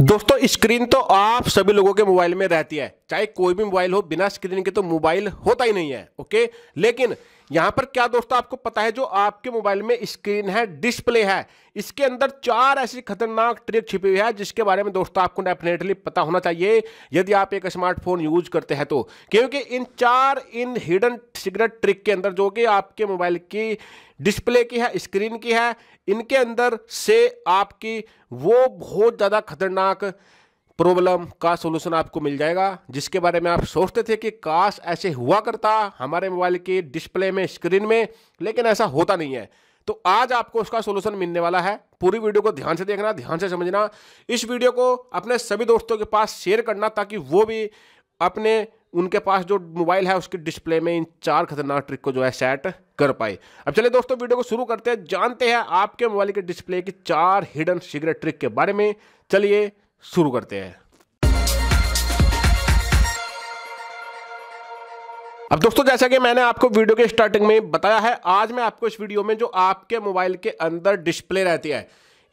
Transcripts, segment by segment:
दोस्तों स्क्रीन तो आप सभी लोगों के मोबाइल में रहती है चाहे कोई भी मोबाइल हो बिना स्क्रीन के तो मोबाइल होता ही नहीं है ओके लेकिन यहां पर क्या दोस्तों आपको पता है जो आपके मोबाइल में स्क्रीन है डिस्प्ले है इसके अंदर चार ऐसी खतरनाक ट्रिक छिपी हुई है जिसके बारे में दोस्तों आपको डेफिनेटली पता होना चाहिए यदि आप एक स्मार्टफोन यूज करते हैं तो क्योंकि इन चार इन हिडन सिगरेट ट्रिक के अंदर जो कि आपके मोबाइल की डिस्प्ले की है स्क्रीन की है इनके अंदर से आपकी वो बहुत ज़्यादा खतरनाक प्रॉब्लम का सोल्यूशन आपको मिल जाएगा जिसके बारे में आप सोचते थे कि काश ऐसे हुआ करता हमारे मोबाइल की डिस्प्ले में स्क्रीन में लेकिन ऐसा होता नहीं है तो आज आपको उसका सोल्यूशन मिलने वाला है पूरी वीडियो को ध्यान से देखना ध्यान से समझना इस वीडियो को अपने सभी दोस्तों के पास शेयर करना ताकि वो भी अपने उनके पास जो मोबाइल है उसके डिस्प्ले में इन चार खतरनाक ट्रिक को जो है सेट कर पाए अब चलिए दोस्तों वीडियो को शुरू करते हैं जानते हैं आपके मोबाइल के डिस्प्ले की चार हिडन सीक्रेट ट्रिक के बारे में चलिए शुरू करते हैं अब दोस्तों जैसा कि मैंने आपको वीडियो के स्टार्टिंग में बताया है आज मैं आपको इस वीडियो में जो आपके मोबाइल के अंदर डिस्प्ले रहती है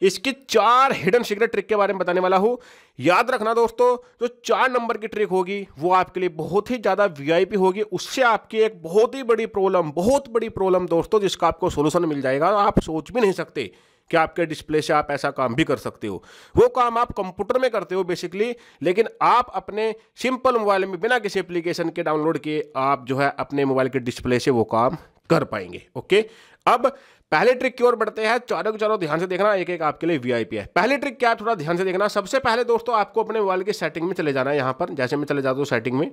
इसकी चार हिडन सीक्रेट ट्रिक के बारे में बताने वाला हूँ याद रखना दोस्तों जो चार नंबर की ट्रिक होगी वो आपके लिए बहुत ही ज़्यादा वीआईपी होगी उससे आपकी एक बहुत ही बड़ी प्रॉब्लम बहुत बड़ी प्रॉब्लम दोस्तों जिसका आपको सोल्यूशन मिल जाएगा आप सोच भी नहीं सकते कि आपके डिस्प्ले से आप ऐसा काम भी कर सकते हो वो काम आप कंप्यूटर में करते हो बेसिकली लेकिन आप अपने सिंपल मोबाइल में बिना किसी एप्लीकेशन के डाउनलोड किए आप जो है अपने मोबाइल के डिस्प्ले से वो काम कर पाएंगे ओके अब पहले ट्रिक की ओर बढ़ते हैं चारों के चारों ध्यान से देखना एक एक आपके लिए वीआईपी है पहले ट्रिक क्या है थोड़ा ध्यान से देखना सबसे पहले दोस्तों आपको अपने मोबाइल की सेटिंग में चले जाना है यहाँ पर जैसे मैं चले जाता हूँ सेटिंग में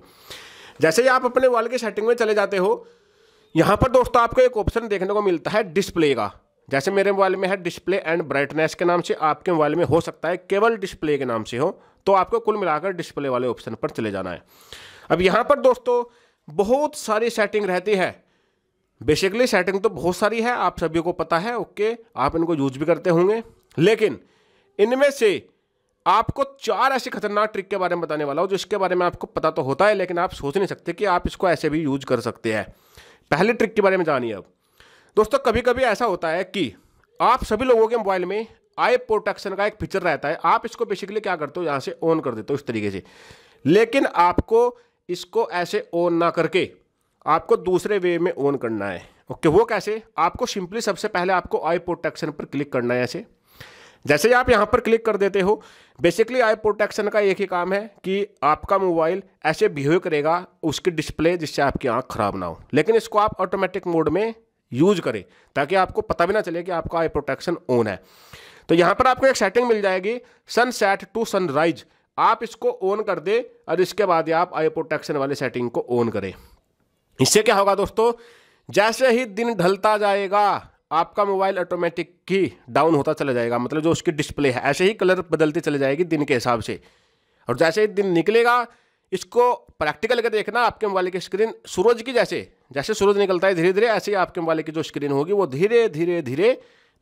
जैसे ही आप अपने मोबाइल की सेटिंग में चले जाते हो यहाँ पर दोस्तों आपको एक ऑप्शन देखने को मिलता है डिस्प्ले का जैसे मेरे मोबाइल में है डिस्प्ले एंड ब्राइटनेस के नाम से आपके मोबाइल में हो सकता है केवल डिस्प्ले के नाम से हो तो आपको कुल मिलाकर डिस्प्ले वाले ऑप्शन पर चले जाना है अब यहाँ पर दोस्तों बहुत सारी सेटिंग रहती है बेसिकली सेटिंग तो बहुत सारी है आप सभी को पता है ओके आप इनको यूज भी करते होंगे लेकिन इनमें से आपको चार ऐसी खतरनाक ट्रिक के बारे में बताने वाला हूँ जिसके बारे में आपको पता तो होता है लेकिन आप सोच नहीं सकते कि आप इसको ऐसे भी यूज कर सकते हैं पहले ट्रिक के बारे में जानिए अब दोस्तों कभी कभी ऐसा होता है कि आप सभी लोगों के मोबाइल में आई प्रोटेक्शन का एक फीचर रहता है आप इसको बेसिकली क्या करते हो यहाँ से ऑन कर देते हो इस तरीके से लेकिन आपको इसको ऐसे ऑन ना करके आपको दूसरे वे में ऑन करना है ओके वो कैसे आपको सिंपली सबसे पहले आपको आई प्रोटेक्शन पर क्लिक करना है ऐसे जैसे ही आप यहाँ पर क्लिक कर देते हो बेसिकली आई प्रोटेक्शन का एक ही काम है कि आपका मोबाइल ऐसे बिहेव करेगा उसकी डिस्प्ले जिससे आपकी आँख ख़राब ना हो लेकिन इसको आप ऑटोमेटिक मोड में यूज करें ताकि आपको पता भी ना चले कि आपका आई प्रोटेक्शन ऑन है तो यहां पर आपको एक सेटिंग मिल जाएगी सनसेट टू सनराइज आप इसको ऑन कर दे और इसके बाद आप आई प्रोटेक्शन वाले सेटिंग को ऑन करें इससे क्या होगा दोस्तों जैसे ही दिन ढलता जाएगा आपका मोबाइल ऑटोमेटिक की डाउन होता चला जाएगा मतलब जो उसकी डिस्प्ले है ऐसे ही कलर बदलते चले जाएगी दिन के हिसाब से और जैसे ही दिन निकलेगा इसको प्रैक्टिकल अगर देखना आपके मोबाइल की स्क्रीन सूरज की जैसे जैसे सूरज निकलता है धीरे धीरे ऐसे ही आपके मोबाइल की जो स्क्रीन होगी वो धीरे धीरे धीरे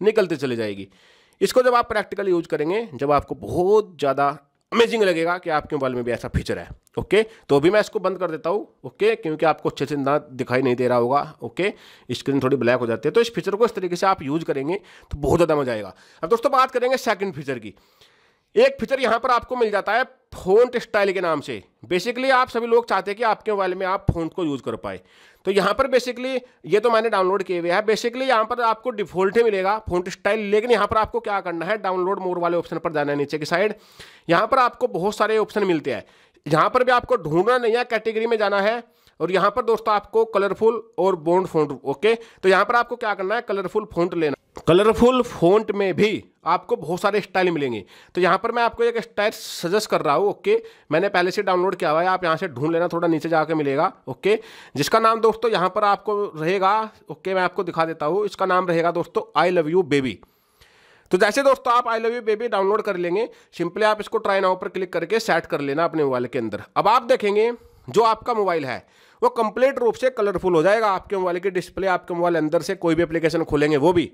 निकलते चली जाएगी इसको जब आप प्रैक्टिकल यूज करेंगे जब आपको बहुत ज़्यादा अमेजिंग लगेगा कि आपके मोबाइल में भी ऐसा फीचर है ओके तो अभी मैं इसको बंद कर देता हूँ ओके क्योंकि आपको अच्छे से ना दिखाई नहीं दे रहा होगा ओके स्क्रीन थोड़ी ब्लैक हो जाती है तो इस फीचर को इस तरीके से आप यूज करेंगे तो बहुत ज़्यादा मजा आएगा अब दोस्तों बात करेंगे सेकेंड फीचर की एक फीचर यहाँ पर आपको मिल जाता है फोन स्टाइल के नाम से बेसिकली आप सभी लोग चाहते हैं कि आपके मोबाइल में आप फोन को यूज़ कर पाए तो यहाँ पर बेसिकली ये तो मैंने डाउनलोड किए हुए हैं बेसिकली यहाँ पर आपको डिफॉल्ट ही मिलेगा फोन स्टाइल लेकिन यहाँ पर आपको क्या करना है डाउनलोड मोर वाले ऑप्शन पर जाना है नीचे की साइड यहाँ पर आपको बहुत सारे ऑप्शन मिलते हैं यहाँ पर भी आपको ढूंढना नहीं है कैटेगरी में जाना है और यहाँ पर दोस्तों आपको कलरफुल और बोन्ड फोन ओके तो यहाँ पर आपको क्या करना है कलरफुल फोन लेना कलरफुल फोन में भी आपको बहुत सारे स्टाइल मिलेंगे तो यहाँ पर मैं आपको एक स्टाइल सजेस्ट कर रहा हूँ ओके मैंने पहले से डाउनलोड किया हुआ है आप यहाँ से ढूंढ लेना थोड़ा नीचे जाके मिलेगा ओके जिसका नाम दोस्तों यहाँ पर आपको रहेगा ओके मैं आपको दिखा देता हूँ इसका नाम रहेगा दोस्तों आई लव यू बेबी तो जैसे दोस्तों आप I love you baby download कर लेंगे सिंपली आप इसको ट्राई नाउ पर क्लिक करके सेट कर लेना अपने मोबाइल के अंदर अब आप देखेंगे जो आपका मोबाइल है वो कंप्लीट रूप से कलरफुल हो जाएगा आपके मोबाइल की डिस्प्ले आपके मोबाइल अंदर से कोई भी एप्लीकेशन खोलेंगे वो भी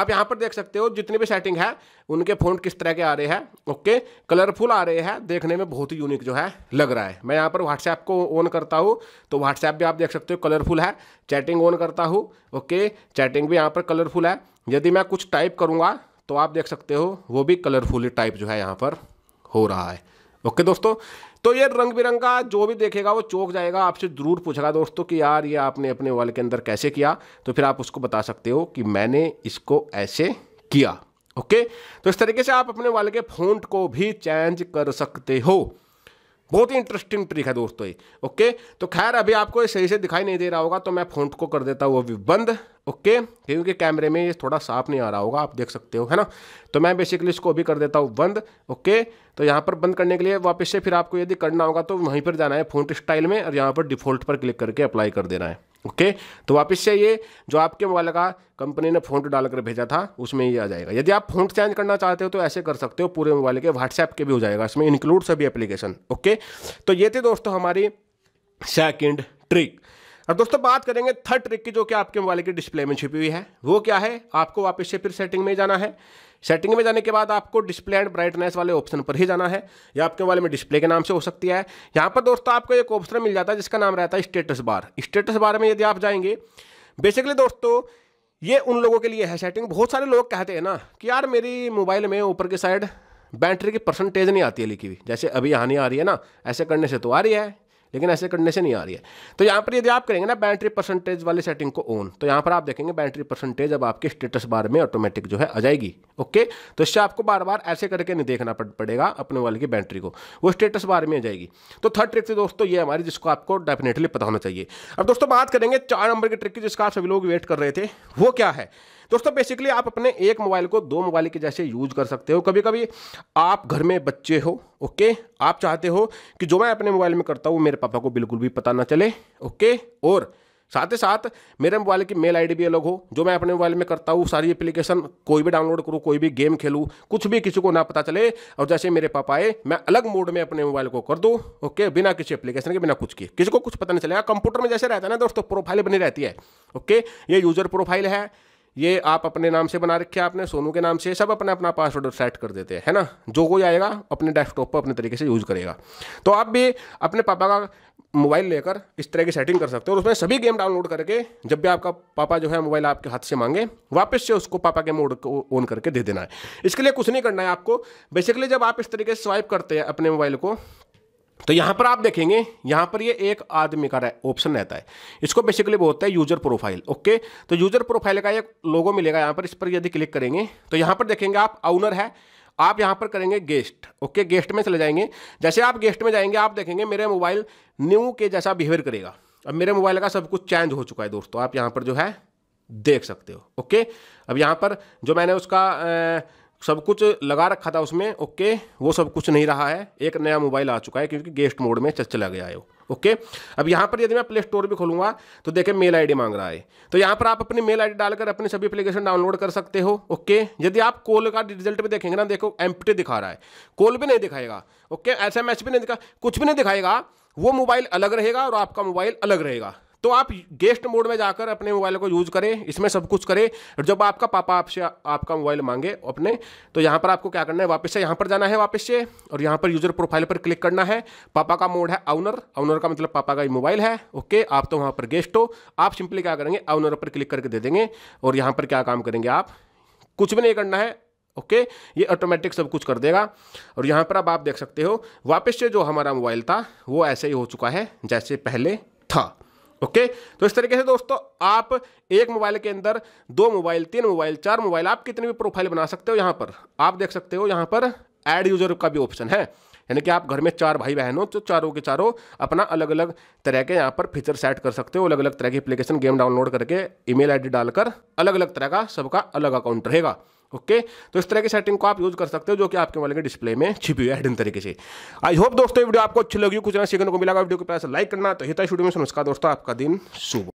आप यहाँ पर देख सकते हो जितनी भी सेटिंग है उनके फ़ोन किस तरह के आ रहे हैं ओके कलरफुल आ रहे हैं देखने में बहुत ही यूनिक जो है लग रहा है मैं यहाँ पर व्हाट्सएप को ऑन करता हूँ तो व्हाट्सएप भी आप देख सकते हो कलरफुल है चैटिंग ऑन करता हूँ ओके चैटिंग भी यहाँ पर कलरफुल है यदि मैं कुछ टाइप करूँगा तो आप देख सकते हो वो भी कलरफुल टाइप जो है यहाँ पर हो रहा है ओके दोस्तों तो ये रंग बिरंगा जो भी देखेगा वो चौक जाएगा आपसे ज़रूर पूछेगा दोस्तों कि यार ये आपने अपने वॉल के अंदर कैसे किया तो फिर आप उसको बता सकते हो कि मैंने इसको ऐसे किया ओके तो इस तरीके से आप अपने वॉल के फोन्ट को भी चेंज कर सकते हो बहुत ही इंटरेस्टिंग ट्रिक है दोस्तों ये ओके तो खैर अभी आपको ये सही से दिखाई नहीं दे रहा होगा तो मैं फोन को कर देता हूँ अभी बंद ओके क्योंकि कैमरे में ये थोड़ा साफ नहीं आ रहा होगा आप देख सकते हो है ना तो मैं बेसिकली इसको भी कर देता हूँ बंद ओके तो यहाँ पर बंद करने के लिए वापस से फिर आपको यदि करना होगा तो वहीं पर जाना है फोन स्टाइल में और यहाँ पर डिफ़ॉल्ट पर क्लिक करके अप्लाई कर देना है ओके okay, तो वापस से ये जो आपके मोबाइल का कंपनी ने फोन डालकर भेजा था उसमें ये आ जाएगा यदि आप फोन चेंज करना चाहते हो तो ऐसे कर सकते हो पूरे मोबाइल के व्हाट्सएप के भी हो जाएगा इसमें इंक्लूड सभी एप्लीकेशन ओके okay? तो ये थे दोस्तों हमारी सेकेंड ट्रिक अब दोस्तों बात करेंगे थर्ड ट्रिक की जो कि आपके मोबाइल की डिस्प्ले में छिपी हुई है वो क्या है आपको वापस से फिर सेटिंग में जाना है सेटिंग में जाने के बाद आपको डिस्प्ले एंड ब्राइटनेस वाले ऑप्शन पर ही जाना है या आपके मोबाइल में डिस्प्ले के नाम से हो सकती है यहाँ पर दोस्तों आपको एक ऑप्शन मिल जाता है जिसका नाम रहता है स्टेटस बार स्टेटस बार में यदि आप जाएंगे बेसिकली दोस्तों ये उन लोगों के लिए है सेटिंग बहुत सारे लोग कहते हैं ना कि यार मेरी मोबाइल में ऊपर की साइड बैटरी की परसेंटेज नहीं आती है लिखी हुई जैसे अभी यहाँ नहीं आ रही है ना ऐसे करने से तो आ रही है लेकिन ऐसे कंडीशन नहीं आ रही है तो यहाँ पर यदि आप करेंगे ना बैटरी परसेंटेज वाले सेटिंग को ऑन तो यहाँ पर आप देखेंगे बैटरी परसेंटेज अब आपके स्टेटस बार में ऑटोमेटिक जो है आ जाएगी ओके तो इससे आपको बार बार ऐसे करके नहीं देखना पड़ेगा अपने वाले की बैटरी को वो स्टेटस बार में आ जाएगी तो थर्ड ट्रिक थी दोस्तों ये हमारी जिसको आपको डेफिनेटली पता होना चाहिए अब दोस्तों बात करेंगे चार नंबर की ट्रिक की जिसका आप सभी लोग वेट कर रहे थे वो क्या है दोस्तों बेसिकली आप अपने एक मोबाइल को दो मोबाइल के जैसे यूज कर सकते हो कभी कभी आप घर में बच्चे हो ओके आप चाहते हो कि जो मैं अपने मोबाइल में करता हूँ मेरे पापा को बिल्कुल भी पता ना चले ओके और साथ ही साथ मेरे मोबाइल की मेल आईडी भी अलग हो जो मैं अपने मोबाइल में करता हूँ सारी एप्लीकेशन कोई भी डाउनलोड करूँ कोई भी गेम खेलूँ कुछ भी किसी को ना पता चले और जैसे मेरे पापा आए मैं अलग मोड में अपने मोबाइल को कर दूँ ओके बिना किसी एप्लीकेशन के बिना कुछ किए किसी को कुछ पता नहीं चलेगा कंप्यूटर में जैसे रहता है ना दोस्तों प्रोफाइल बनी रहती है ओके ये यूज़र प्रोफाइल है ये आप अपने नाम से बना रखे आपने सोनू के नाम से सब अपना अपना पासवर्ड सेट कर देते हैं है ना जो कोई आएगा अपने डेस्कटॉप पर अपने तरीके से यूज़ करेगा तो आप भी अपने पापा का मोबाइल लेकर इस तरह की सेटिंग कर सकते हो और उसमें सभी गेम डाउनलोड करके जब भी आपका पापा जो है मोबाइल आपके हाथ से मांगे वापस से उसको पापा के मोड को ऑन करके दे देना है इसके लिए कुछ नहीं करना है आपको बेसिकली जब आप इस तरीके से स्वाइप करते हैं अपने मोबाइल को तो यहाँ पर आप देखेंगे यहाँ पर ये एक आदमी का ऑप्शन रहता है इसको बेसिकली बोलते हैं यूजर प्रोफाइल ओके तो यूजर प्रोफाइल का एक लोगो मिलेगा यहाँ पर इस पर यदि क्लिक करेंगे तो यहाँ पर देखेंगे आप ऑनर है आप यहाँ पर करेंगे गेस्ट ओके गेस्ट में चले जाएंगे जैसे आप गेस्ट में जाएंगे आप देखेंगे मेरे मोबाइल न्यू के जैसा बिहेवियर करेगा अब मेरे मोबाइल का सब कुछ चेंज हो चुका है दोस्तों आप यहाँ पर जो है देख सकते हो ओके अब यहाँ पर जो मैंने उसका आ, सब कुछ लगा रखा था उसमें ओके वो सब कुछ नहीं रहा है एक नया मोबाइल आ चुका है क्योंकि गेस्ट मोड में चला गया है वो ओके अब यहाँ पर यदि मैं प्ले स्टोर भी खोलूँगा तो देखें मेल आईडी मांग रहा है तो यहाँ पर आप अपनी मेल आईडी डालकर अपनी सभी एप्लीकेशन डाउनलोड कर सकते हो ओके यदि आप कॉल का रिजल्ट भी देखेंगे ना देखो एम दिखा रहा है कॉल भी नहीं दिखाएगा ओके एस भी नहीं दिखा कुछ भी नहीं दिखाएगा वो मोबाइल अलग रहेगा और आपका मोबाइल अलग रहेगा तो आप गेस्ट मोड में जाकर अपने मोबाइल को यूज करें इसमें सब कुछ करें और जब आपका पापा आपसे आपका मोबाइल मांगे अपने तो यहाँ पर आपको क्या करना है वापस से यहाँ पर जाना है वापस से और यहाँ पर यूजर प्रोफाइल पर क्लिक करना है पापा का मोड है ऑनर ऑनर का मतलब पापा का मोबाइल है ओके आप तो वहाँ पर गेस्ट हो आप सिंपली क्या करेंगे ऑनर पर क्लिक करके दे देंगे और यहाँ पर क्या काम करेंगे आप कुछ भी नहीं करना है ओके okay, ये ऑटोमेटिक सब कुछ कर देगा और यहाँ पर अब आप देख सकते हो वापस से जो हमारा मोबाइल था वो ऐसे ही हो चुका है जैसे पहले ओके तो इस तरीके से दोस्तों आप एक मोबाइल के अंदर दो मोबाइल तीन मोबाइल चार मोबाइल आप कितने भी प्रोफाइल बना सकते हो यहाँ पर आप देख सकते हो यहाँ पर एड यूजर का भी ऑप्शन है यानी कि आप घर में चार भाई बहन हो तो चारों के चारों अपना अलग अलग तरह के यहाँ पर फीचर सेट कर सकते हो अलग अलग तरह की एप्लीकेशन गेम डाउनलोड करके ईमेल आईडी डालकर अलग अलग तरह का सबका अलग अकाउंट रहेगा ओके okay? तो इस तरह की सेटिंग को आप यूज कर सकते हो जो कि आपके मोबाइल के डिस्प्ले में छिपी हुई है हिडन तरीके से आई होप दोस्तों वीडियो आपको अच्छी लगी कुछ ना सीखने को मिलेगा वीडियो को पैसा लाइक करना तो हिता शुरू में नमस्कार दोस्तों आपका दिन शुभ